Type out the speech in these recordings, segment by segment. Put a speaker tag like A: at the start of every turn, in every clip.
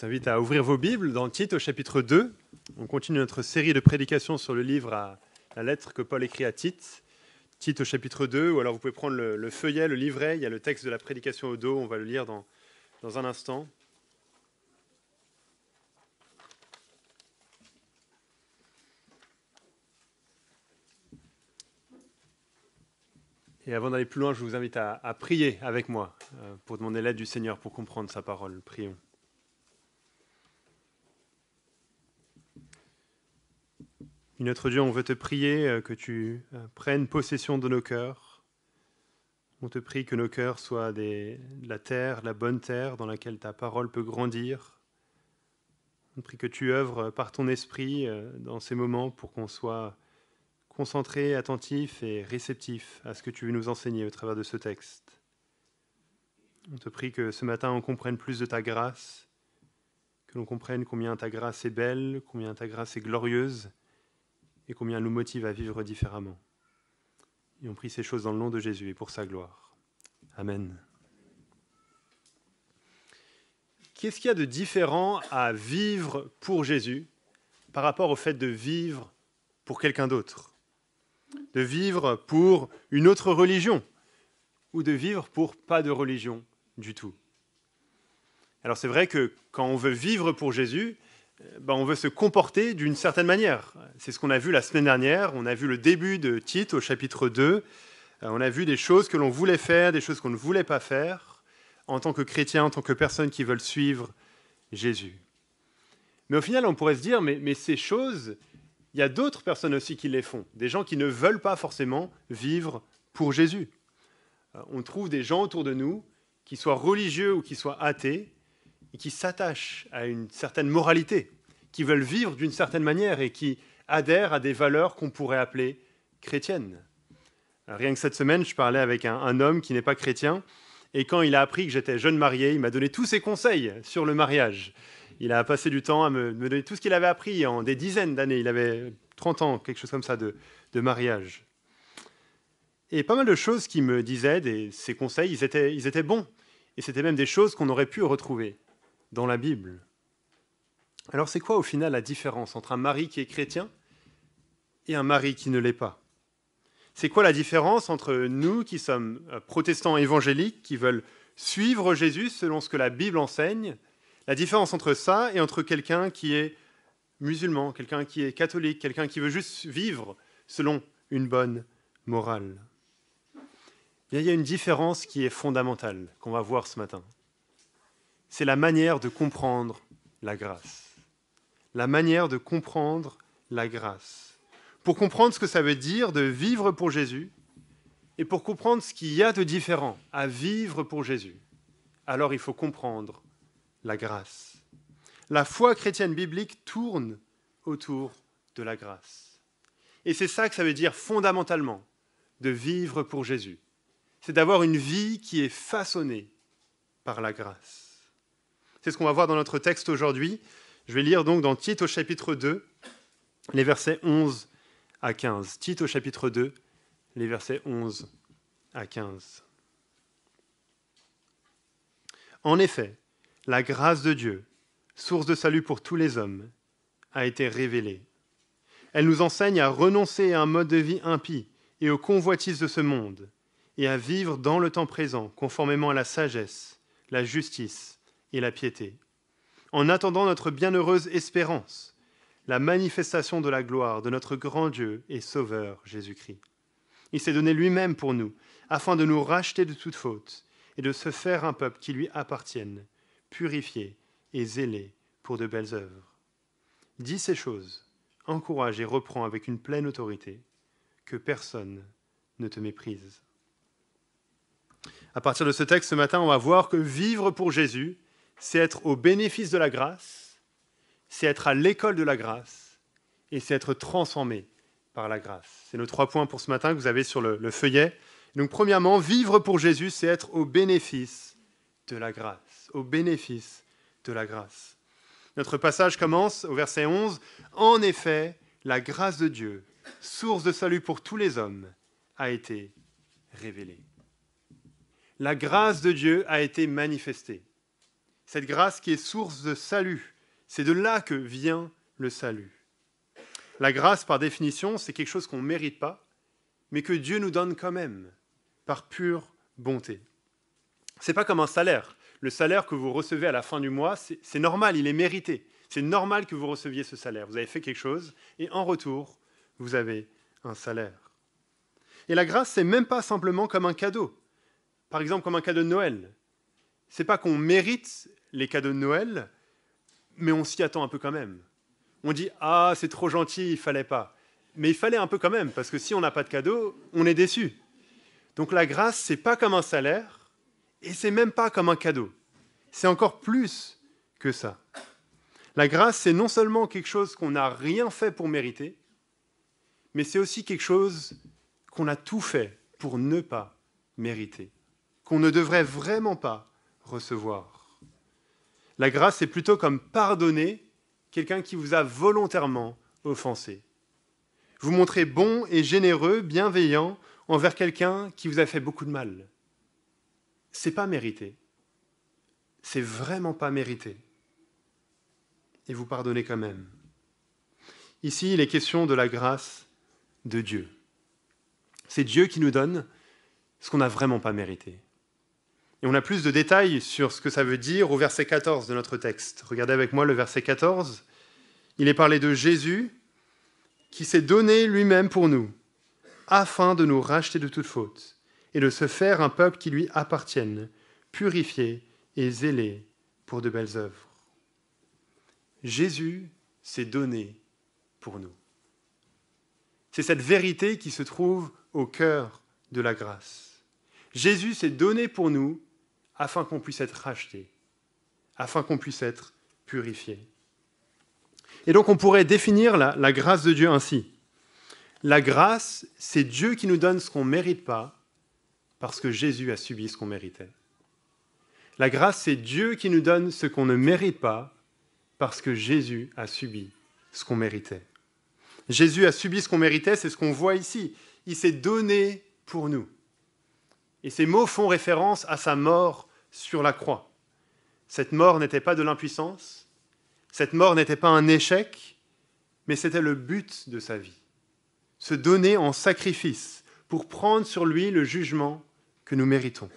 A: vous invite à ouvrir vos Bibles dans Tite au chapitre 2. On continue notre série de prédications sur le livre à la lettre que Paul écrit à Tite. Tite au chapitre 2, ou alors vous pouvez prendre le, feuillet, le livret, il y a le texte de la prédication au dos, on va le lire dans, un instant. Et avant d'aller plus loin, je vous invite à, prier avec moi euh, pour demander l'aide du Seigneur pour comprendre sa parole. Prions. notre Dieu, on veut te prier euh, que tu euh, prennes possession de nos cœurs. On te prie que nos cœurs soient des, la terre, la bonne terre dans laquelle ta parole peut grandir. On te prie que tu œuvres par ton esprit euh, dans ces moments pour qu'on soit concentré, attentif et réceptif à ce que tu veux nous enseigner au travers de ce texte. On te prie que ce matin on comprenne plus de ta grâce, que l'on comprenne combien ta grâce est belle, combien ta grâce est glorieuse, et combien nous motive à vivre différemment. Et on prie ces choses dans le nom de Jésus et pour sa gloire. Amen. Qu'est-ce qu'il y a de différent à vivre pour Jésus par rapport au fait de vivre pour quelqu'un d'autre De vivre pour une autre religion ou de vivre pour pas de religion du tout Alors c'est vrai que quand on veut vivre pour Jésus, euh, ben, on veut se comporter d'une certaine manière. C'est ce qu'on a vu la semaine dernière. On a vu le début de Tite au chapitre 2. Euh, on a vu des choses que l'on voulait faire, des choses qu'on ne voulait pas faire, en tant que chrétien, en tant que personne qui veulent suivre Jésus. Mais au final, on pourrait se dire, mais, mais ces choses, il y a d'autres personnes aussi qui les font, des gens qui ne veulent pas forcément vivre pour Jésus. Euh, on trouve des gens autour de nous, qui soient religieux ou qui soient athées, qui s'attachent à une certaine moralité, qui veulent vivre d'une certaine manière et qui adhèrent à des valeurs qu'on pourrait appeler chrétiennes. Rien que cette semaine, je parlais avec un, homme qui n'est pas chrétien, et quand il a appris que j'étais jeune marié, il m'a donné tous ses conseils sur le mariage. Il a passé du temps à me, me donner tout ce qu'il avait appris en des dizaines d'années. Il avait 30 ans, quelque chose comme ça, de, mariage. Et pas mal de choses qu'il me disait, ses conseils, ils étaient bons. Et c'était même des choses qu'on aurait pu retrouver dans la Bible. Alors c'est quoi au final la différence entre un mari qui est chrétien et un mari qui ne l'est pas C'est quoi la différence entre nous qui sommes euh, protestants évangéliques, qui veulent suivre Jésus selon ce que la Bible enseigne, la différence entre ça et entre quelqu'un qui est musulman, quelqu'un qui est catholique, quelqu'un qui veut juste vivre selon une bonne morale. il y a une différence qui est fondamentale qu'on va voir ce matin c'est la manière de comprendre la grâce. La manière de comprendre la grâce. Pour comprendre ce que ça veut dire de vivre pour Jésus et pour comprendre ce qu'il y a de différent à vivre pour Jésus, alors il faut comprendre la grâce. La foi chrétienne biblique tourne autour de la grâce. Et c'est ça que ça veut dire fondamentalement de vivre pour Jésus. C'est d'avoir une vie qui est façonnée par la grâce. C'est ce qu'on va voir dans notre texte aujourd'hui. Je vais lire donc dans Tite chapitre 2, les versets 11 à 15. Tite au chapitre 2, les versets 11 à 15. En effet, la grâce de Dieu, source de salut pour tous les hommes, a été révélée. Elle nous enseigne à renoncer à un mode de vie impie et aux convoitises de ce monde, et à vivre dans le temps présent conformément à la sagesse, la justice et la piété, en attendant notre bienheureuse espérance, la manifestation de la gloire de notre grand Dieu et Sauveur Jésus-Christ. Il s'est donné lui-même pour nous, afin de nous racheter de toute faute et de se faire un peuple qui lui appartienne, purifié et zélé pour de belles œuvres. Dis ces choses, encourage et reprends avec une pleine autorité, que personne ne te méprise. À partir de ce texte ce matin, on va voir que vivre pour Jésus, c'est être au bénéfice de la grâce, c'est être à l'école de la grâce, et c'est être transformé par la grâce. C'est nos trois points pour ce matin que vous avez sur le, feuillet. Donc premièrement, vivre pour Jésus, c'est être au bénéfice de la grâce, au bénéfice de la grâce. Notre passage commence au verset 11. En effet, la grâce de Dieu, source de salut pour tous les hommes, a été révélée. La grâce de Dieu a été manifestée cette grâce qui est source de salut. C'est de là que vient le salut. La grâce, par définition, c'est quelque chose qu'on ne mérite pas, mais que Dieu nous donne quand même, par pure bonté. Ce n'est pas comme un salaire. Le salaire que vous recevez à la fin du mois, c'est normal, il est mérité. C'est normal que vous receviez ce salaire. Vous avez fait quelque chose, et en retour, vous avez un salaire. Et la grâce, n'est même pas simplement comme un cadeau. Par exemple, comme un cadeau de Noël c'est pas qu'on mérite les cadeaux de Noël, mais on s'y attend un peu quand même. On dit ah c'est trop gentil, il fallait pas. Mais il fallait un peu quand même parce que si on n'a pas de cadeau, on est déçu. Donc la grâce c'est pas comme un salaire et c'est même pas comme un cadeau. C'est encore plus que ça. La grâce c'est non seulement quelque chose qu'on n'a rien fait pour mériter, mais c'est aussi quelque chose qu'on a tout fait pour ne pas mériter, qu'on ne devrait vraiment pas recevoir. La grâce, c'est plutôt comme pardonner quelqu'un qui vous a volontairement offensé. Vous montrez bon et généreux, bienveillant envers quelqu'un qui vous a fait beaucoup de mal. C'est pas mérité. C'est vraiment pas mérité. Et vous pardonnez quand même. Ici, il est question de la grâce de Dieu. C'est Dieu qui nous donne ce qu'on n'a vraiment pas mérité on a plus de détails sur ce que ça veut dire au verset 14 de notre texte. Regardez avec moi le verset 14. Il est parlé de Jésus qui s'est donné lui-même pour nous, afin de nous racheter de toute faute, et de se faire un peuple qui lui appartienne, purifié et zélé pour de belles œuvres. Jésus s'est donné pour nous. C'est cette vérité qui se trouve au cœur de la grâce. Jésus s'est donné pour nous afin qu'on puisse être racheté, afin qu'on puisse être purifié. Et donc on pourrait définir la, grâce de Dieu ainsi. La grâce, c'est Dieu qui nous donne ce qu'on ne mérite pas parce que Jésus a subi ce qu'on méritait. La grâce, c'est Dieu qui nous donne ce qu'on ne mérite pas parce que Jésus a subi ce qu'on méritait. Jésus a subi ce qu'on méritait, c'est ce qu'on voit ici. Il s'est donné pour nous. Et ces mots font référence à sa mort sur la croix. Cette mort n'était pas de l'impuissance, cette mort n'était pas un échec, mais c'était le but de sa vie. Se donner en sacrifice pour prendre sur lui le jugement que nous méritons.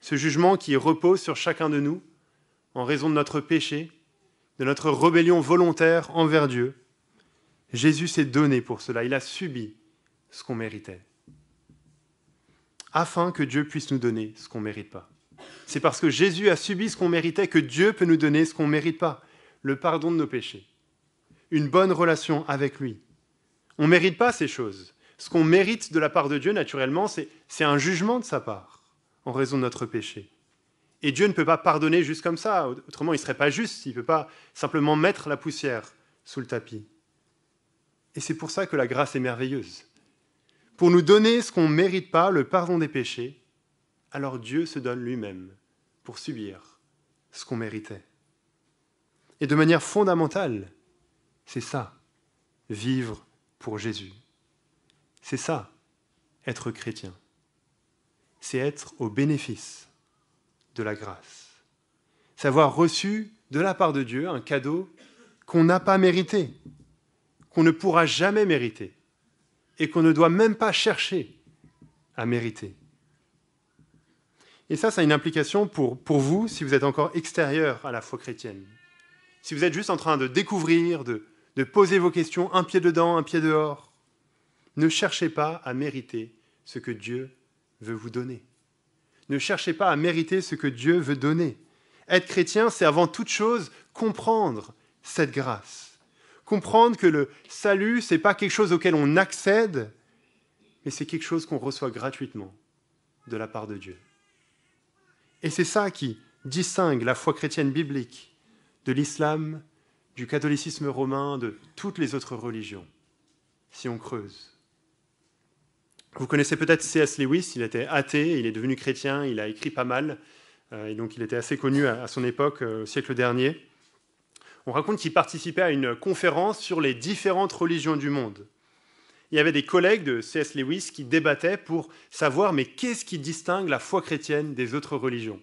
A: Ce jugement qui repose sur chacun de nous en raison de notre péché, de notre rébellion volontaire envers Dieu. Jésus s'est donné pour cela, il a subi ce qu'on méritait, afin que Dieu puisse nous donner ce qu'on ne mérite pas. C'est parce que Jésus a subi ce qu'on méritait que Dieu peut nous donner ce qu'on ne mérite pas, le pardon de nos péchés, une bonne relation avec lui. On ne mérite pas ces choses. Ce qu'on mérite de la part de Dieu, naturellement, c'est un jugement de sa part en raison de notre péché. Et Dieu ne peut pas pardonner juste comme ça, autrement il ne serait pas juste, il ne peut pas simplement mettre la poussière sous le tapis. Et c'est pour ça que la grâce est merveilleuse. Pour nous donner ce qu'on ne mérite pas, le pardon des péchés, alors Dieu se donne lui-même pour subir ce qu'on méritait. Et de manière fondamentale, c'est ça, vivre pour Jésus. C'est ça, être chrétien. C'est être au bénéfice de la grâce. Savoir reçu de la part de Dieu un cadeau qu'on n'a pas mérité, qu'on ne pourra jamais mériter et qu'on ne doit même pas chercher à mériter. Et ça, ça a une implication pour, vous si vous êtes encore extérieur à la foi chrétienne. Si vous êtes juste en train de découvrir, de, de poser vos questions, un pied dedans, un pied dehors, ne cherchez pas à mériter ce que Dieu veut vous donner. Ne cherchez pas à mériter ce que Dieu veut donner. Être chrétien, c'est avant toute chose comprendre cette grâce. Comprendre que le salut, ce n'est pas quelque chose auquel on accède, mais c'est quelque chose qu'on reçoit gratuitement de la part de Dieu. Et c'est ça qui distingue la foi chrétienne biblique de l'islam, du catholicisme romain, de toutes les autres religions, si on creuse. Vous connaissez peut-être C.S. Lewis, il était athée, il est devenu chrétien, il a écrit pas mal, euh, et donc il était assez connu à, son époque, euh, au siècle dernier. On raconte qu'il participait à une conférence sur les différentes religions du monde il y avait des collègues de C.S. Lewis qui débattaient pour savoir mais qu'est-ce qui distingue la foi chrétienne des autres religions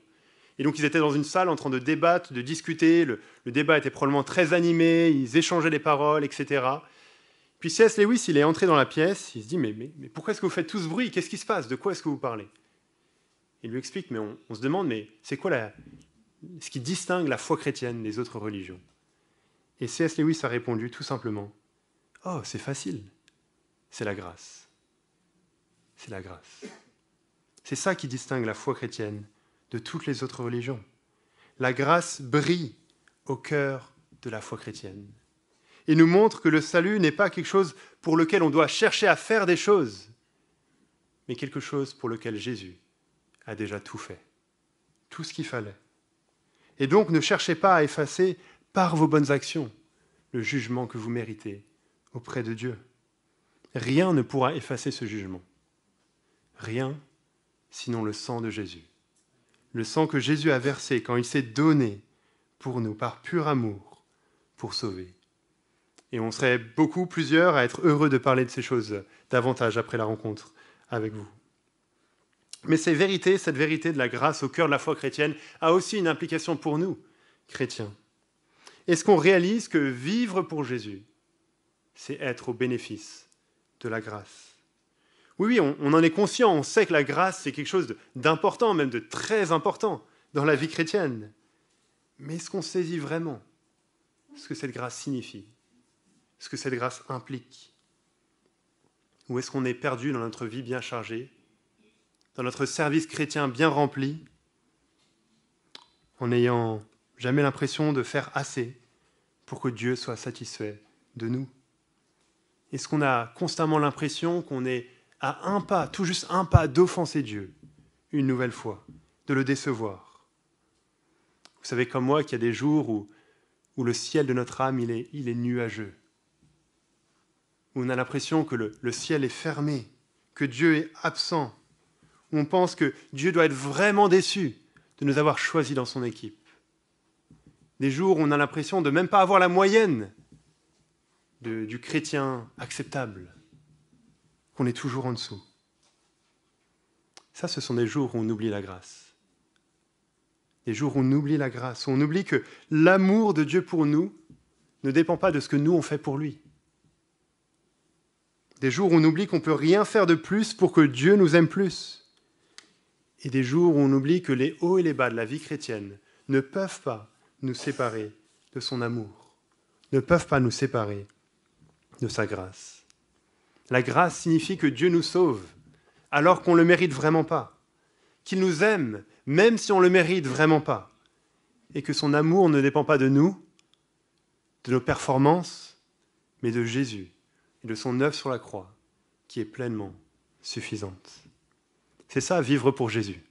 A: Et donc ils étaient dans une salle en train de débattre, de discuter, le, débat était probablement très animé, ils échangeaient les paroles, etc. Puis C.S. Lewis, il est entré dans la pièce, il se dit mais, pourquoi est-ce que vous faites tout ce bruit Qu'est-ce qui se passe De quoi est-ce que vous parlez Il lui explique mais on, se demande mais c'est quoi la, ce qui distingue la foi chrétienne des autres religions Et C.S. Lewis a répondu tout simplement Oh, c'est facile c'est la grâce. C'est la grâce. C'est ça qui distingue la foi chrétienne de toutes les autres religions. La grâce brille au cœur de la foi chrétienne et nous montre que le salut n'est pas quelque chose pour lequel on doit chercher à faire des choses, mais quelque chose pour lequel Jésus a déjà tout fait, tout ce qu'il fallait. Et donc ne cherchez pas à effacer par vos bonnes actions le jugement que vous méritez auprès de Dieu rien ne pourra effacer ce jugement. Rien sinon le sang de Jésus. Le sang que Jésus a versé quand il s'est donné pour nous par pur amour pour sauver. Et on serait beaucoup plusieurs à être heureux de parler de ces choses davantage après la rencontre avec vous. Mais ces vérités, cette vérité de la grâce au cœur de la foi chrétienne a aussi une implication pour nous, chrétiens. Est-ce qu'on réalise que vivre pour Jésus, c'est être au bénéfice de la grâce. Oui, oui, on, en est conscient, on sait que la grâce, c'est quelque chose d'important, même de très important dans la vie chrétienne. Mais est-ce qu'on saisit vraiment ce que cette grâce signifie Ce que cette grâce implique Ou est-ce qu'on est perdu dans notre vie bien chargée Dans notre service chrétien bien rempli En n'ayant jamais l'impression de faire assez pour que Dieu soit satisfait de nous est-ce qu'on a constamment l'impression qu'on est à un pas, tout juste un pas d'offenser Dieu une nouvelle fois, de le décevoir Vous savez comme moi qu'il y a des jours où, où le ciel de notre âme, il est, il est nuageux. Où on a l'impression que le, le ciel est fermé, que Dieu est absent. Où on pense que Dieu doit être vraiment déçu de nous avoir choisis dans son équipe. Des jours où on a l'impression de même pas avoir la moyenne du chrétien acceptable, qu'on est toujours en dessous. Ça, ce sont des jours où on oublie la grâce. Des jours où on oublie la grâce, où on oublie que l'amour de Dieu pour nous ne dépend pas de ce que nous on fait pour lui. Des jours où on oublie qu'on ne peut rien faire de plus pour que Dieu nous aime plus. Et des jours où on oublie que les hauts et les bas de la vie chrétienne ne peuvent pas nous séparer de son amour, ne peuvent pas nous séparer de sa grâce. La grâce signifie que Dieu nous sauve alors qu'on ne le mérite vraiment pas, qu'il nous aime même si on ne le mérite vraiment pas, et que son amour ne dépend pas de nous, de nos performances, mais de Jésus et de son œuvre sur la croix, qui est pleinement suffisante. C'est ça, vivre pour Jésus.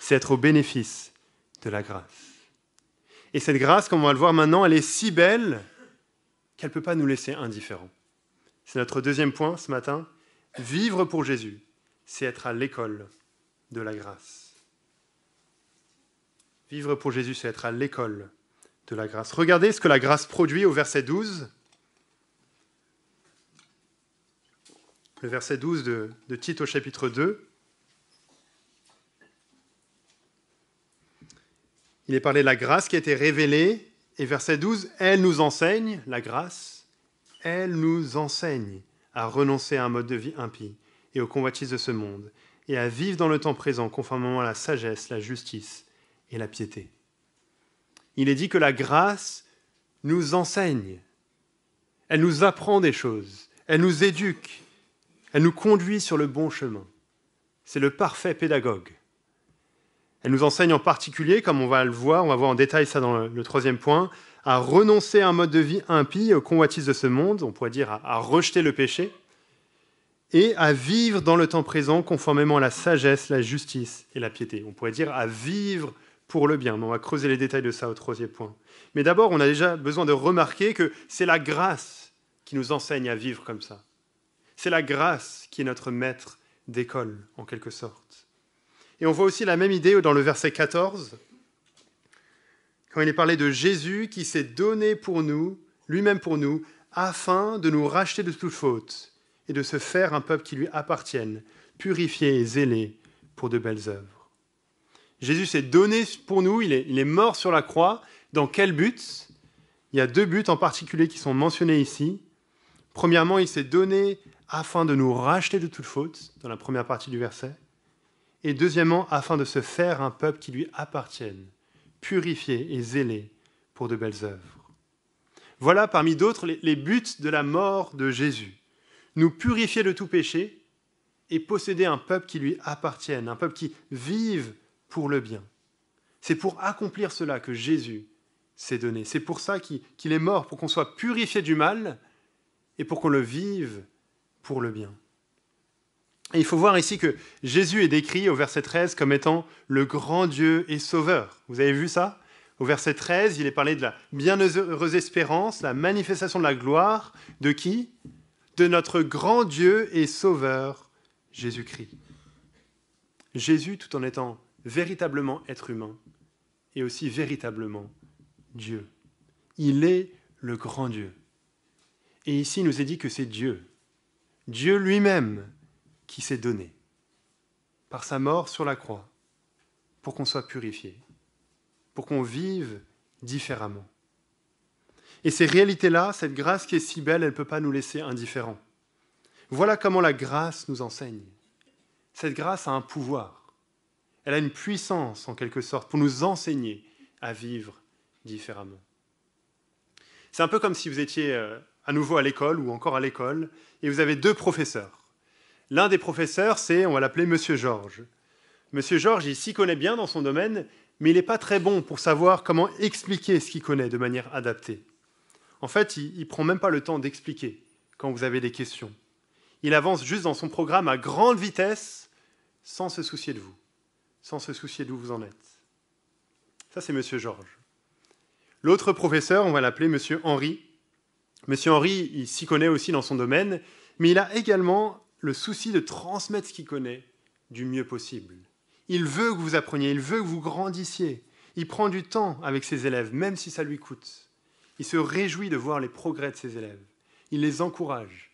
A: C'est être au bénéfice de la grâce. Et cette grâce, comme on va le voir maintenant, elle est si belle qu'elle ne peut pas nous laisser indifférents. C'est notre deuxième point ce matin. Vivre pour Jésus, c'est être à l'école de la grâce. Vivre pour Jésus, c'est être à l'école de la grâce. Regardez ce que la grâce produit au verset 12. Le verset 12 de, de Tite au chapitre 2. Il est parlé de la grâce qui a été révélée. Et verset 12, elle nous enseigne, la grâce, elle nous enseigne à renoncer à un mode de vie impie et aux convoitises de ce monde, et à vivre dans le temps présent conformément à la sagesse, la justice et la piété. Il est dit que la grâce nous enseigne, elle nous apprend des choses, elle nous éduque, elle nous conduit sur le bon chemin. C'est le parfait pédagogue. Elle nous enseigne en particulier, comme on va le voir, on va voir en détail ça dans le, troisième point, à renoncer à un mode de vie impie, aux convoitises de ce monde, on pourrait dire à, à rejeter le péché, et à vivre dans le temps présent conformément à la sagesse, la justice et la piété. On pourrait dire à vivre pour le bien, mais on va creuser les détails de ça au troisième point. Mais d'abord, on a déjà besoin de remarquer que c'est la grâce qui nous enseigne à vivre comme ça. C'est la grâce qui est notre maître d'école, en quelque sorte. Et on voit aussi la même idée dans le verset 14, quand il est parlé de Jésus qui s'est donné pour nous, lui-même pour nous, afin de nous racheter de toute faute et de se faire un peuple qui lui appartienne, purifié et zélé pour de belles œuvres. Jésus s'est donné pour nous, il est, il est mort sur la croix. Dans quel but Il y a deux buts en particulier qui sont mentionnés ici. Premièrement, il s'est donné afin de nous racheter de toute faute, dans la première partie du verset et deuxièmement afin de se faire un peuple qui lui appartienne, purifié et zélé pour de belles œuvres. Voilà parmi d'autres les buts de la mort de Jésus. Nous purifier de tout péché et posséder un peuple qui lui appartienne, un peuple qui vive pour le bien. C'est pour accomplir cela que Jésus s'est donné. C'est pour ça qu'il est mort, pour qu'on soit purifié du mal et pour qu'on le vive pour le bien il faut voir ici que Jésus est décrit au verset 13 comme étant le grand Dieu et sauveur. Vous avez vu ça Au verset 13, il est parlé de la bienheureuse espérance, la manifestation de la gloire de qui De notre grand Dieu et sauveur, Jésus-Christ. Jésus tout en étant véritablement être humain et aussi véritablement Dieu. Il est le grand Dieu. Et ici, il nous est dit que c'est Dieu, Dieu lui-même, qui s'est donné par sa mort sur la croix pour qu'on soit purifié, pour qu'on vive différemment. Et ces réalités-là, cette grâce qui est si belle, elle ne peut pas nous laisser indifférents. Voilà comment la grâce nous enseigne. Cette grâce a un pouvoir. Elle a une puissance, en quelque sorte, pour nous enseigner à vivre différemment. C'est un peu comme si vous étiez euh, à nouveau à l'école ou encore à l'école et vous avez deux professeurs. L'un des professeurs, c'est, on va l'appeler Monsieur Georges. Monsieur Georges, il s'y connaît bien dans son domaine, mais il n'est pas très bon pour savoir comment expliquer ce qu'il connaît de manière adaptée. En fait, il ne prend même pas le temps d'expliquer quand vous avez des questions. Il avance juste dans son programme à grande vitesse, sans se soucier de vous, sans se soucier d'où vous en êtes. Ça, c'est Monsieur Georges. L'autre professeur, on va l'appeler Monsieur Henri. Monsieur Henri, il s'y connaît aussi dans son domaine, mais il a également le souci de transmettre ce qu'il connaît du mieux possible. Il veut que vous appreniez, il veut que vous grandissiez. Il prend du temps avec ses élèves, même si ça lui coûte. Il se réjouit de voir les progrès de ses élèves. Il les encourage.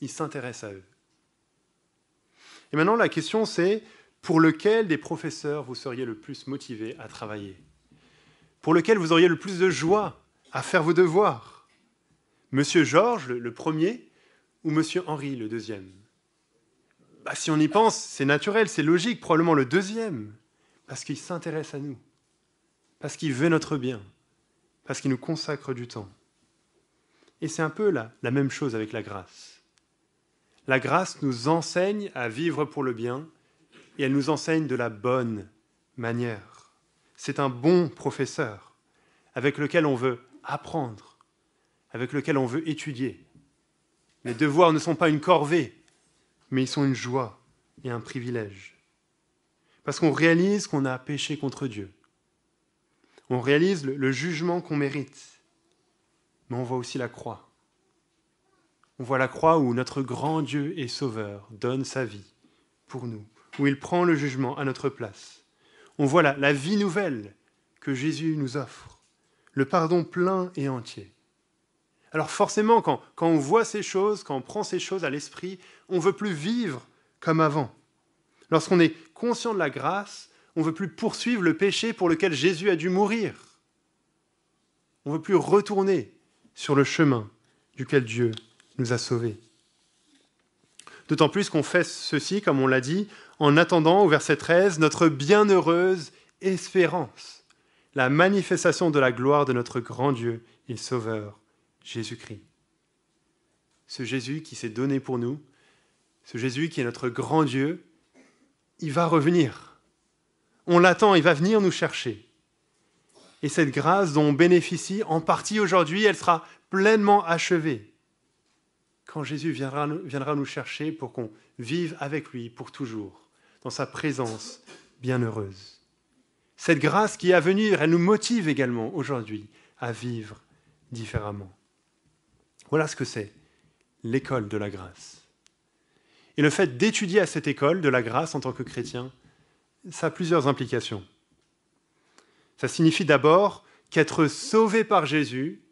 A: Il s'intéresse à eux. Et maintenant, la question, c'est pour lequel des professeurs vous seriez le plus motivé à travailler Pour lequel vous auriez le plus de joie à faire vos devoirs Monsieur Georges, le, premier, ou Monsieur Henri, le deuxième bah, si on y pense, c'est naturel, c'est logique, probablement le deuxième, parce qu'il s'intéresse à nous, parce qu'il veut notre bien, parce qu'il nous consacre du temps. Et c'est un peu la même chose avec la grâce. La grâce nous enseigne à vivre pour le bien, et elle nous enseigne de la bonne manière. C'est un bon professeur avec lequel on veut apprendre, avec lequel on veut étudier. Les devoirs ne sont pas une corvée, mais ils sont une joie et un privilège. Parce qu'on réalise qu'on a péché contre Dieu. On réalise le, jugement qu'on mérite. Mais on voit aussi la croix. On voit la croix où notre grand Dieu et Sauveur donne sa vie pour nous, où il prend le jugement à notre place. On voit la, vie nouvelle que Jésus nous offre, le pardon plein et entier. Alors forcément, quand, on voit ces choses, quand on prend ces choses à l'esprit, on ne veut plus vivre comme avant. Lorsqu'on est conscient de la grâce, on ne veut plus poursuivre le péché pour lequel Jésus a dû mourir. On ne veut plus retourner sur le chemin duquel Dieu nous a sauvés. D'autant plus qu'on fait ceci, comme on l'a dit, en attendant, au verset 13, notre bienheureuse espérance, la manifestation de la gloire de notre grand Dieu et Sauveur, Jésus-Christ. Ce Jésus qui s'est donné pour nous, ce Jésus qui est notre grand Dieu, il va revenir. On l'attend, il va venir nous chercher. Et cette grâce dont on bénéficie en partie aujourd'hui, elle sera pleinement achevée quand Jésus viendra, viendra nous chercher pour qu'on vive avec lui pour toujours, dans sa présence bienheureuse. Cette grâce qui est à venir, elle nous motive également aujourd'hui à vivre différemment. Voilà ce que c'est l'école de la grâce. Et le fait d'étudier à cette école de la grâce en tant que chrétien, ça a plusieurs implications. Ça signifie d'abord qu'être sauvé par Jésus,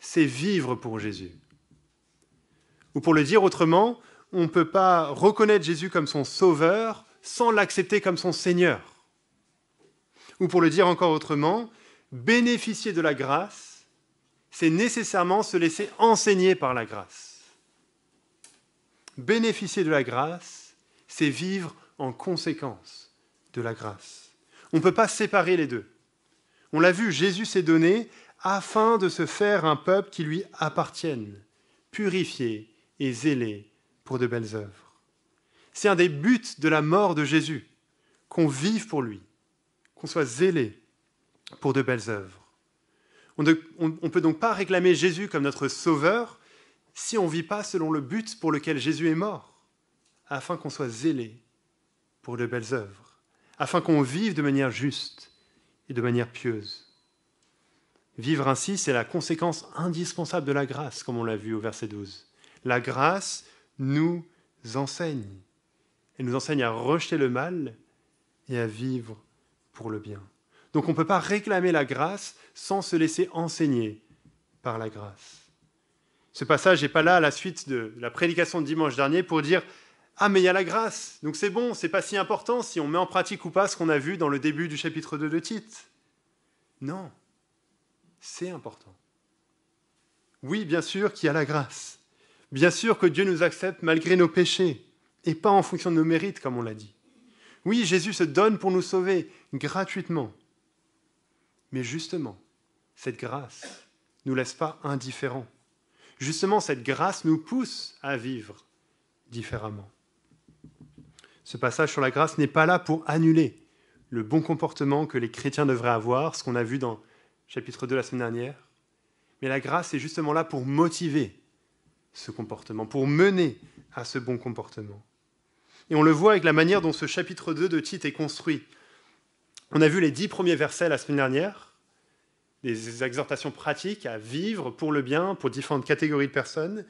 A: c'est vivre pour Jésus. Ou pour le dire autrement, on ne peut pas reconnaître Jésus comme son sauveur sans l'accepter comme son Seigneur. Ou pour le dire encore autrement, bénéficier de la grâce, c'est nécessairement se laisser enseigner par la grâce. Bénéficier de la grâce, c'est vivre en conséquence de la grâce. On ne peut pas séparer les deux. On l'a vu, Jésus s'est donné afin de se faire un peuple qui lui appartienne, purifié et zélé pour de belles œuvres. C'est un des buts de la mort de Jésus, qu'on vive pour lui, qu'on soit zélé pour de belles œuvres. On ne peut donc pas réclamer Jésus comme notre sauveur si on ne vit pas selon le but pour lequel Jésus est mort, afin qu'on soit zélé pour de belles œuvres, afin qu'on vive de manière juste et de manière pieuse. Vivre ainsi, c'est la conséquence indispensable de la grâce, comme on l'a vu au verset 12. La grâce nous enseigne. Elle nous enseigne à rejeter le mal et à vivre pour le bien. Donc on ne peut pas réclamer la grâce sans se laisser enseigner par la grâce. Ce passage n'est pas là à la suite de la prédication de dimanche dernier pour dire Ah, mais il y a la grâce, donc c'est bon, c'est pas si important si on met en pratique ou pas ce qu'on a vu dans le début du chapitre 2 de Tite. Non, c'est important. Oui, bien sûr qu'il y a la grâce. Bien sûr que Dieu nous accepte malgré nos péchés et pas en fonction de nos mérites, comme on l'a dit. Oui, Jésus se donne pour nous sauver gratuitement. Mais justement, cette grâce nous laisse pas indifférents justement, cette grâce nous pousse à vivre différemment. Ce passage sur la grâce n'est pas là pour annuler le bon comportement que les chrétiens devraient avoir, ce qu'on a vu dans chapitre 2 la semaine dernière, mais la grâce est justement là pour motiver ce comportement, pour mener à ce bon comportement. Et on le voit avec la manière dont ce chapitre 2 de Tite est construit. On a vu les dix premiers versets la semaine dernière, des exhortations pratiques à vivre pour le bien, pour différentes catégories de personnes.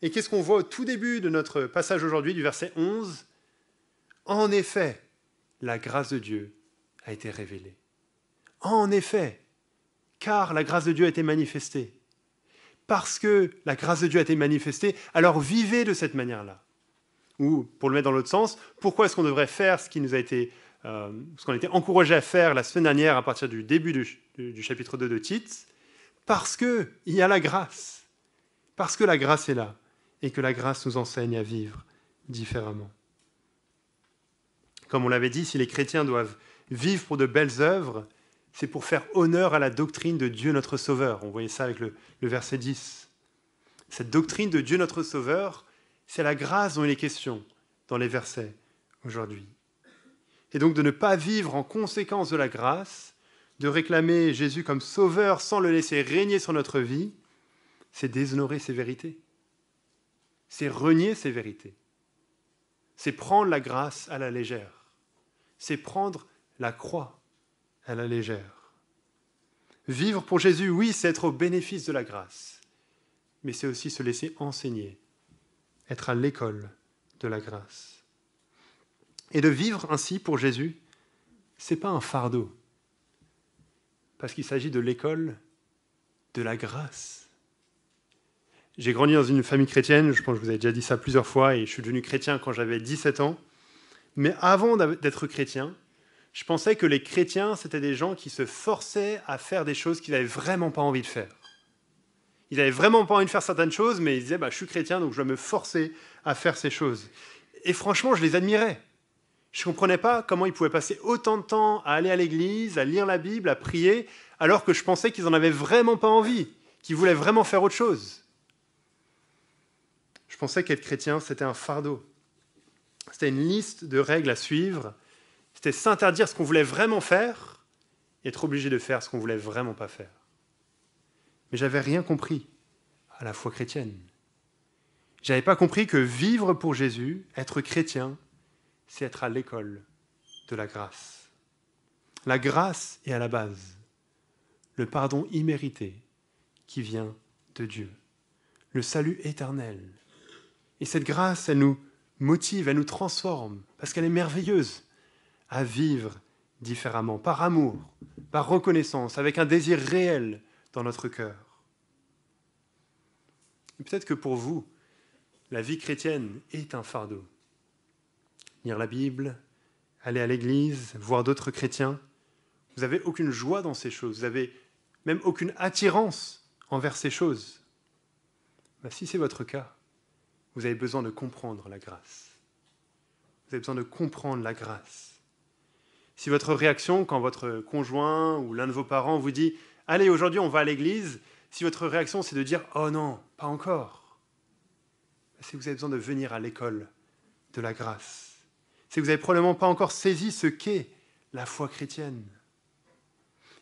A: Et qu'est-ce qu'on voit au tout début de notre passage aujourd'hui du verset 11 En effet, la grâce de Dieu a été révélée. En effet, car la grâce de Dieu a été manifestée. Parce que la grâce de Dieu a été manifestée, alors vivez de cette manière-là. Ou, pour le mettre dans l'autre sens, pourquoi est-ce qu'on devrait faire ce qui nous a été euh, ce qu'on était encouragé à faire la semaine dernière à partir du début du, chapitre 2 de Tite, parce qu'il y a la grâce, parce que la grâce est là, et que la grâce nous enseigne à vivre différemment. Comme on l'avait dit, si les chrétiens doivent vivre pour de belles œuvres, c'est pour faire honneur à la doctrine de Dieu notre Sauveur. On voyait ça avec le verset 10. Cette doctrine de Dieu notre Sauveur, c'est la grâce dont il est question dans les versets aujourd'hui et donc de ne pas vivre en conséquence de la grâce, de réclamer Jésus comme sauveur sans le laisser régner sur notre vie, c'est déshonorer ses vérités. C'est renier ses vérités. C'est prendre la grâce à la légère. C'est prendre la croix à la légère. Vivre pour Jésus, oui, c'est être au bénéfice de la grâce, mais c'est aussi se laisser enseigner, être à l'école de la grâce. Et de vivre ainsi pour Jésus, ce n'est pas un fardeau, parce qu'il s'agit de l'école de la grâce. J'ai grandi dans une famille chrétienne, je pense que je vous ai déjà dit ça plusieurs fois, et je suis devenu chrétien quand j'avais 17 ans. Mais avant d'être chrétien, je pensais que les chrétiens, c'était des gens qui se forçaient à faire des choses qu'ils n'avaient vraiment pas envie de faire. Ils n'avaient vraiment pas envie de faire certaines choses, mais ils disaient bah, Je suis chrétien, donc je vais me forcer à faire ces choses. Et franchement, je les admirais. Je ne comprenais pas comment ils pouvaient passer autant de temps à aller à l'église, à lire la Bible, à prier, alors que je pensais qu'ils n'en avaient vraiment pas envie, qu'ils voulaient vraiment faire autre chose. Je pensais qu'être chrétien, c'était un fardeau. C'était une liste de règles à suivre. C'était s'interdire ce qu'on voulait vraiment faire et être obligé de faire ce qu'on voulait vraiment pas faire. Mais j'avais rien compris à la foi chrétienne. J'avais pas compris que vivre pour Jésus, être chrétien, c'est être à l'école de la grâce. La grâce est à la base, le pardon immérité qui vient de Dieu, le salut éternel. Et cette grâce, elle nous motive, elle nous transforme, parce qu'elle est merveilleuse à vivre différemment, par amour, par reconnaissance, avec un désir réel dans notre cœur. Peut-être que pour vous, la vie chrétienne est un fardeau lire la Bible, aller à l'église, voir d'autres chrétiens. Vous n'avez aucune joie dans ces choses, vous n'avez même aucune attirance envers ces choses. Mais bah, si c'est votre cas, vous avez besoin de comprendre la grâce. Vous avez besoin de comprendre la grâce. Si votre réaction quand votre conjoint ou l'un de vos parents vous dit ⁇ Allez, aujourd'hui on va à l'église ⁇ si votre réaction c'est de dire ⁇ Oh non, pas encore bah, ⁇ c'est que vous avez besoin de venir à l'école de la grâce c'est que vous n'avez probablement pas encore saisi ce qu'est la foi chrétienne.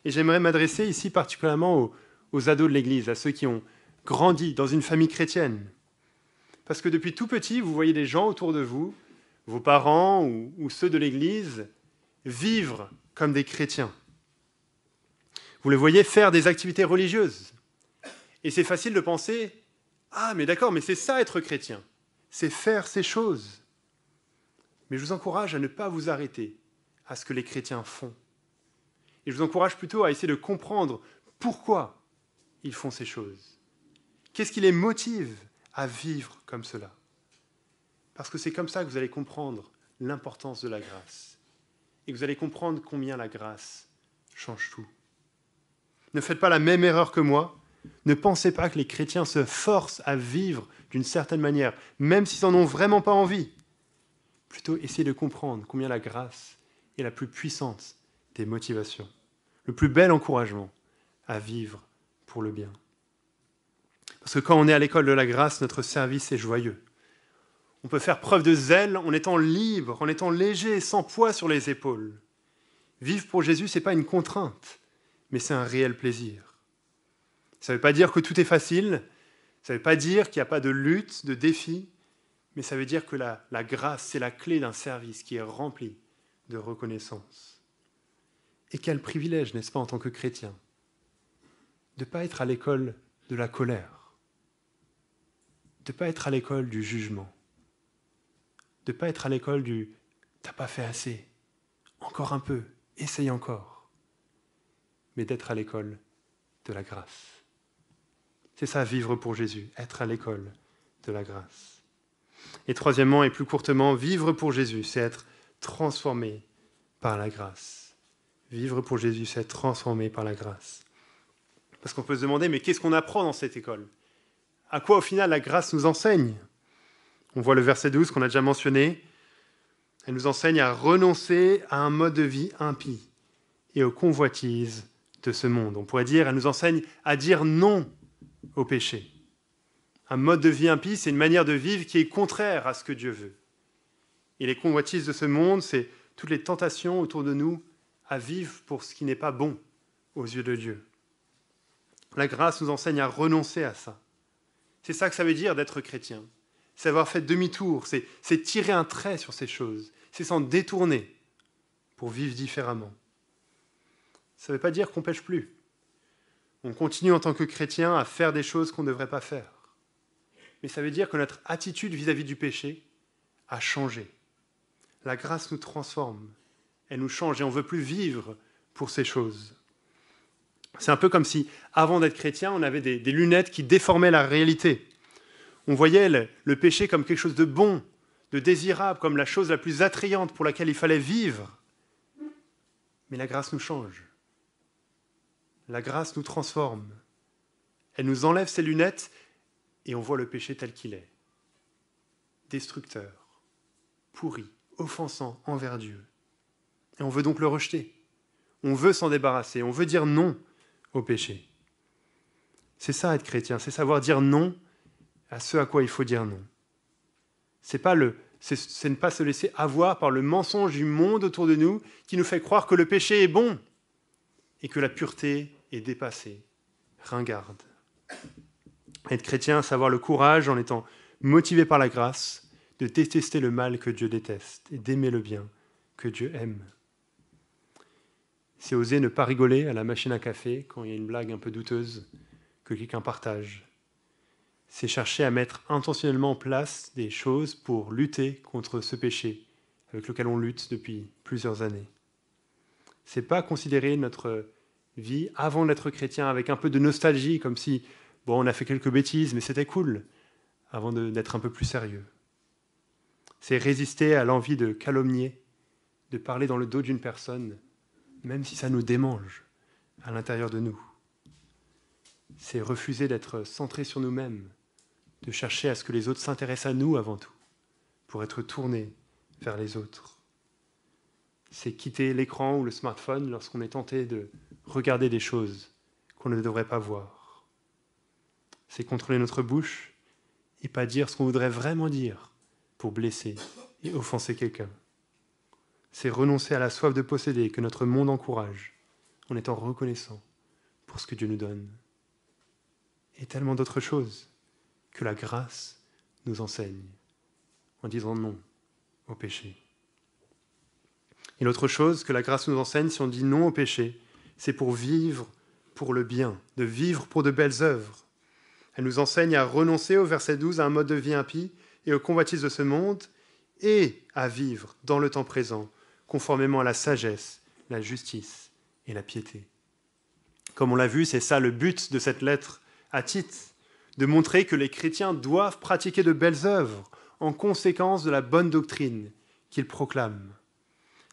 A: Et j'aimerais m'adresser ici particulièrement aux, ados de l'Église, à ceux qui ont grandi dans une famille chrétienne. Parce que depuis tout petit, vous voyez des gens autour de vous, vos parents ou, ou ceux de l'Église, vivre comme des chrétiens. Vous les voyez faire des activités religieuses. Et c'est facile de penser, ah mais d'accord, mais c'est ça être chrétien, c'est faire ces choses. Mais je vous encourage à ne pas vous arrêter à ce que les chrétiens font. Et je vous encourage plutôt à essayer de comprendre pourquoi ils font ces choses. Qu'est-ce qui les motive à vivre comme cela Parce que c'est comme ça que vous allez comprendre l'importance de la grâce. Et que vous allez comprendre combien la grâce change tout. Ne faites pas la même erreur que moi. Ne pensez pas que les chrétiens se forcent à vivre d'une certaine manière, même s'ils n'en ont vraiment pas envie plutôt essayer de comprendre combien la grâce est la plus puissante des motivations, le plus bel encouragement à vivre pour le bien. Parce que quand on est à l'école de la grâce, notre service est joyeux. On peut faire preuve de zèle en étant libre, en étant léger, sans poids sur les épaules. Vivre pour Jésus, ce n'est pas une contrainte, mais c'est un réel plaisir. Ça ne veut pas dire que tout est facile, ça ne veut pas dire qu'il n'y a pas de lutte, de défis. Mais ça veut dire que la, grâce, c'est la clé d'un service qui est rempli de reconnaissance. Et quel privilège, n'est-ce pas, en tant que chrétien, de ne pas être à l'école de la colère, de ne pas être à l'école du jugement, de ne pas être à l'école du t'as pas fait assez, encore un peu, essaye encore, mais d'être à l'école de la grâce. C'est ça, vivre pour Jésus, être à l'école de la grâce. Et troisièmement, et plus courtement, vivre pour Jésus, c'est être transformé par la grâce. Vivre pour Jésus, c'est être transformé par la grâce. Parce qu'on peut se demander, mais qu'est-ce qu'on apprend dans cette école À quoi au final la grâce nous enseigne On voit le verset 12 qu'on a déjà mentionné. Elle nous enseigne à renoncer à un mode de vie impie et aux convoitises de ce monde. On pourrait dire, elle nous enseigne à dire non au péché. Un mode de vie impie, c'est une manière de vivre qui est contraire à ce que Dieu veut. Et les convoitises de ce monde, c'est toutes les tentations autour de nous à vivre pour ce qui n'est pas bon aux yeux de Dieu. La grâce nous enseigne à renoncer à ça. C'est ça que ça veut dire d'être chrétien. C'est avoir fait demi-tour, c'est tirer un trait sur ces choses, c'est s'en détourner pour vivre différemment. Ça ne veut pas dire qu'on pêche plus. On continue en tant que chrétien à faire des choses qu'on ne devrait pas faire mais ça veut dire que notre attitude vis-à-vis du péché a changé. La grâce nous transforme, elle nous change et on ne veut plus vivre pour ces choses. C'est un peu comme si, avant d'être chrétien, on avait des, lunettes qui déformaient la réalité. On voyait le, le péché comme quelque chose de bon, de désirable, comme la chose la plus attrayante pour laquelle il fallait vivre. Mais la grâce nous change. La grâce nous transforme. Elle nous enlève ces lunettes et on voit le péché tel qu'il est. Destructeur, pourri, offensant envers Dieu. Et on veut donc le rejeter. On veut s'en débarrasser, on veut dire non au péché. C'est ça être chrétien, c'est savoir dire non à ce à quoi il faut dire non. C'est pas le c'est ne pas se laisser avoir par le mensonge du monde autour de nous qui nous fait croire que le péché est bon et que la pureté est dépassée. Ringarde. Être chrétien, savoir le courage en étant motivé par la grâce, de détester le mal que Dieu déteste et d'aimer le bien que Dieu aime. C'est oser ne pas rigoler à la machine à café quand il y a une blague un peu douteuse que quelqu'un partage. C'est chercher à mettre intentionnellement en place des choses pour lutter contre ce péché avec lequel on lutte depuis plusieurs années. C'est pas considérer notre vie avant d'être chrétien avec un peu de nostalgie, comme si Bon, on a fait quelques bêtises, mais c'était cool, avant d'être un peu plus sérieux. C'est résister à l'envie de calomnier, de parler dans le dos d'une personne, même si ça nous démange à l'intérieur de nous. C'est refuser d'être centré sur nous-mêmes, de chercher à ce que les autres s'intéressent à nous avant tout, pour être tourné vers les autres. C'est quitter l'écran ou le smartphone lorsqu'on est tenté de regarder des choses qu'on ne devrait pas voir c'est contrôler notre bouche et pas dire ce qu'on voudrait vraiment dire pour blesser et offenser quelqu'un. C'est renoncer à la soif de posséder que notre monde encourage en étant reconnaissant pour ce que Dieu nous donne. Et tellement d'autres choses que la grâce nous enseigne en disant non au péché. Et l'autre chose que la grâce nous enseigne, si on dit non au péché, c'est pour vivre pour le bien, de vivre pour de belles œuvres, elle nous enseigne à renoncer au verset 12 à un mode de vie impie et aux convoitises de ce monde et à vivre dans le temps présent conformément à la sagesse, la justice et la piété. Comme on l'a vu, c'est ça le but de cette lettre à Tite, de montrer que les chrétiens doivent pratiquer de belles œuvres en conséquence de la bonne doctrine qu'ils proclament.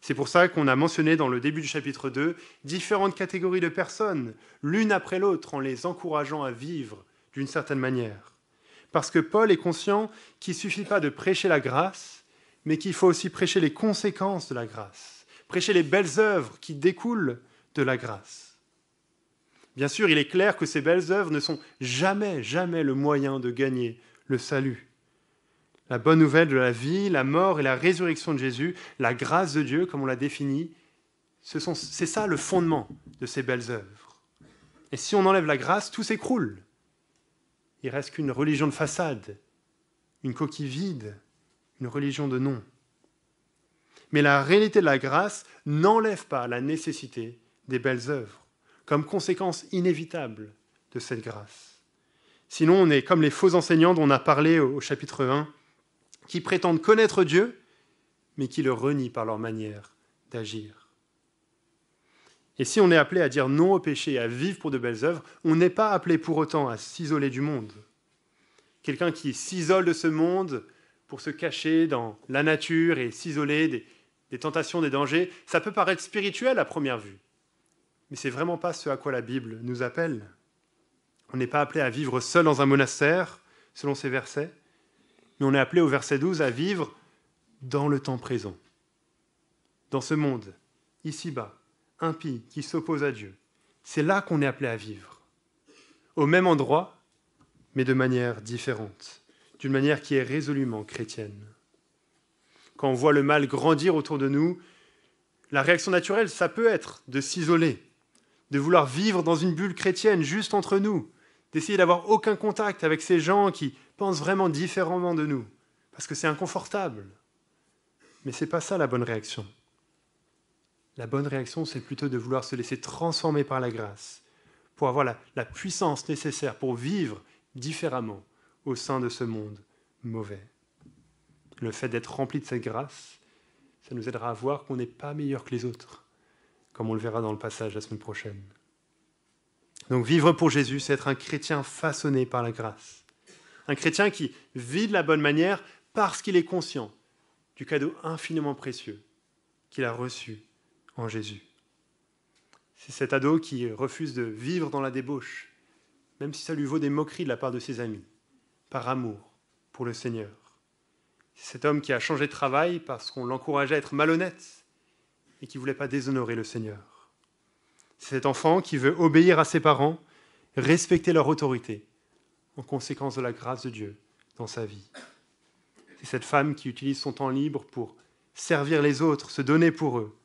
A: C'est pour ça qu'on a mentionné dans le début du chapitre 2 différentes catégories de personnes, l'une après l'autre, en les encourageant à vivre d'une certaine manière. Parce que Paul est conscient qu'il ne suffit pas de prêcher la grâce, mais qu'il faut aussi prêcher les conséquences de la grâce, prêcher les belles œuvres qui découlent de la grâce. Bien sûr, il est clair que ces belles œuvres ne sont jamais, jamais le moyen de gagner le salut. La bonne nouvelle de la vie, la mort et la résurrection de Jésus, la grâce de Dieu, comme on l'a défini, c'est ça le fondement de ces belles œuvres. Et si on enlève la grâce, tout s'écroule. Il reste qu'une religion de façade, une coquille vide, une religion de nom. Mais la réalité de la grâce n'enlève pas la nécessité des belles œuvres, comme conséquence inévitable de cette grâce. Sinon, on est comme les faux enseignants dont on a parlé au chapitre 1, qui prétendent connaître Dieu, mais qui le renient par leur manière d'agir. Et si on est appelé à dire non au péché et à vivre pour de belles œuvres, on n'est pas appelé pour autant à s'isoler du monde. Quelqu'un qui s'isole de ce monde pour se cacher dans la nature et s'isoler des, tentations, des dangers, ça peut paraître spirituel à première vue. Mais ce n'est vraiment pas ce à quoi la Bible nous appelle. On n'est pas appelé à vivre seul dans un monastère, selon ces versets, mais on est appelé au verset 12 à vivre dans le temps présent, dans ce monde, ici-bas, impie qui s'oppose à Dieu. C'est là qu'on est appelé à vivre. Au même endroit, mais de manière différente, d'une manière qui est résolument chrétienne. Quand on voit le mal grandir autour de nous, la réaction naturelle, ça peut être de s'isoler, de vouloir vivre dans une bulle chrétienne juste entre nous, d'essayer d'avoir aucun contact avec ces gens qui pensent vraiment différemment de nous, parce que c'est inconfortable. Mais ce n'est pas ça la bonne réaction. La bonne réaction, c'est plutôt de vouloir se laisser transformer par la grâce, pour avoir la, puissance nécessaire pour vivre différemment au sein de ce monde mauvais. Le fait d'être rempli de cette grâce, ça nous aidera à voir qu'on n'est pas meilleur que les autres, comme on le verra dans le passage la semaine prochaine. Donc vivre pour Jésus, c'est être un chrétien façonné par la grâce. Un chrétien qui vit de la bonne manière parce qu'il est conscient du cadeau infiniment précieux qu'il a reçu en Jésus. C'est cet ado qui refuse de vivre dans la débauche, même si ça lui vaut des moqueries de la part de ses amis, par amour pour le Seigneur. C'est cet homme qui a changé de travail parce qu'on l'encourageait à être malhonnête et qui ne voulait pas déshonorer le Seigneur. C'est cet enfant qui veut obéir à ses parents, respecter leur autorité, en conséquence de la grâce de Dieu dans sa vie. C'est cette femme qui utilise son temps libre pour servir les autres, se donner pour eux,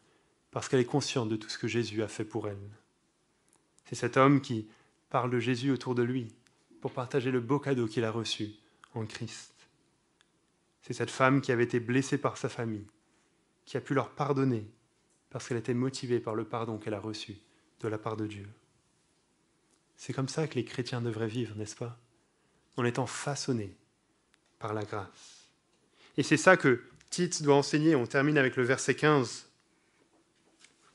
A: parce qu'elle est consciente de tout ce que Jésus a fait pour elle. C'est cet homme qui parle de Jésus autour de lui pour partager le beau cadeau qu'il a reçu en Christ. C'est cette femme qui avait été blessée par sa famille, qui a pu leur pardonner parce qu'elle était motivée par le pardon qu'elle a reçu de la part de Dieu. C'est comme ça que les chrétiens devraient vivre, n'est-ce pas En étant façonnés par la grâce. Et c'est ça que Tite doit enseigner. On termine avec le verset 15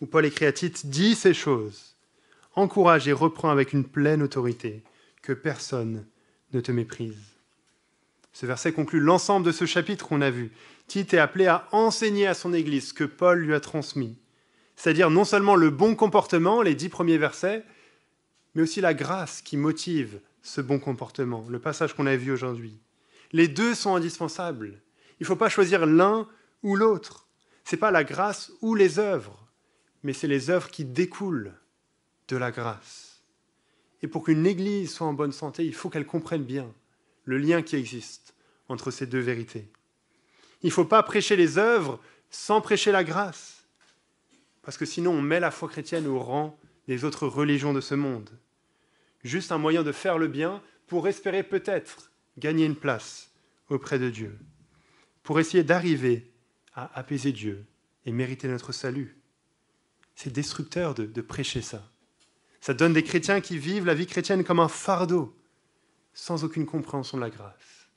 A: où Paul écrit à Tite, « dit ces choses, encourage et reprend avec une pleine autorité, que personne ne te méprise. Ce verset conclut l'ensemble de ce chapitre qu'on a vu. Tite est appelé à enseigner à son Église ce que Paul lui a transmis, c'est-à-dire non seulement le bon comportement, les dix premiers versets, mais aussi la grâce qui motive ce bon comportement, le passage qu'on a vu aujourd'hui. Les deux sont indispensables. Il ne faut pas choisir l'un ou l'autre. Ce n'est pas la grâce ou les œuvres mais c'est les œuvres qui découlent de la grâce. Et pour qu'une Église soit en bonne santé, il faut qu'elle comprenne bien le lien qui existe entre ces deux vérités. Il ne faut pas prêcher les œuvres sans prêcher la grâce, parce que sinon on met la foi chrétienne au rang des autres religions de ce monde. Juste un moyen de faire le bien pour espérer peut-être gagner une place auprès de Dieu, pour essayer d'arriver à apaiser Dieu et mériter notre salut. C'est destructeur de, prêcher ça. Ça donne des chrétiens qui vivent la vie chrétienne comme un fardeau, sans aucune compréhension de la grâce.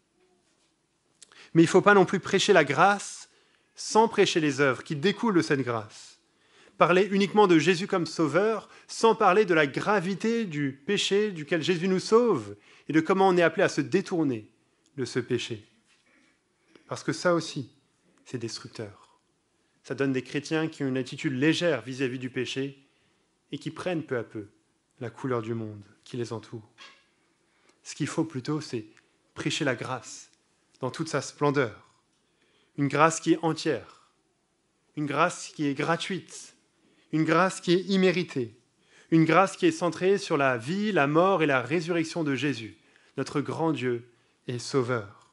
A: Mais il ne faut pas non plus prêcher la grâce sans prêcher les œuvres qui découlent de cette grâce. Parler uniquement de Jésus comme sauveur sans parler de la gravité du péché duquel Jésus nous sauve et de comment on est appelé à se détourner de ce péché. Parce que ça aussi, c'est destructeur. Ça donne des chrétiens qui ont une attitude légère vis-à-vis du péché et qui prennent peu à peu la couleur du monde qui les entoure. Ce qu'il faut plutôt, c'est prêcher la grâce dans toute sa splendeur. Une grâce qui est entière, une grâce qui est gratuite, une grâce qui est imméritée, une grâce qui est centrée sur la vie, la mort et la résurrection de Jésus, notre grand Dieu et Sauveur.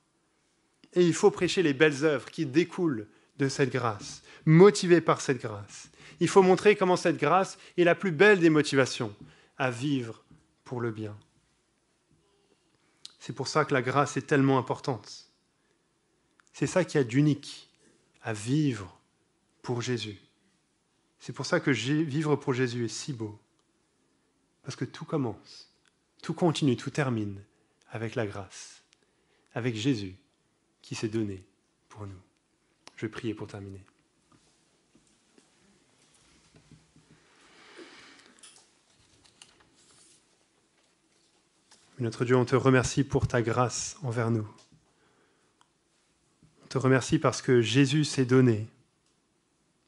A: Et il faut prêcher les belles œuvres qui découlent de cette grâce, motivé par cette grâce. Il faut montrer comment cette grâce est la plus belle des motivations à vivre pour le bien. C'est pour ça que la grâce est tellement importante. C'est ça qui a d'unique à vivre pour Jésus. C'est pour ça que vivre pour Jésus est si beau. Parce que tout commence, tout continue, tout termine avec la grâce, avec Jésus qui s'est donné pour nous. Je vais prier pour terminer. Notre Dieu, on te remercie pour ta grâce envers nous. On te remercie parce que Jésus s'est donné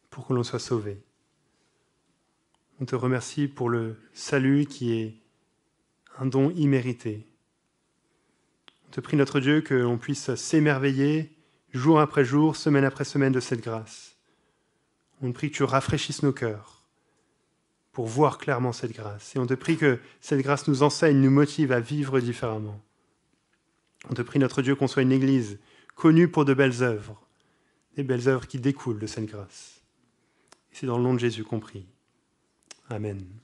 A: pour que l'on soit sauvé. On te remercie pour le salut qui est un don immérité. On te prie, notre Dieu, que l'on puisse s'émerveiller jour après jour, semaine après semaine de cette grâce. On te prie que tu rafraîchisses nos cœurs pour voir clairement cette grâce. Et on te prie que cette grâce nous enseigne, nous motive à vivre différemment. On te prie, notre Dieu, qu'on soit une Église connue pour de belles œuvres, des belles œuvres qui découlent de cette grâce. Et c'est dans le nom de Jésus qu'on prie. Amen.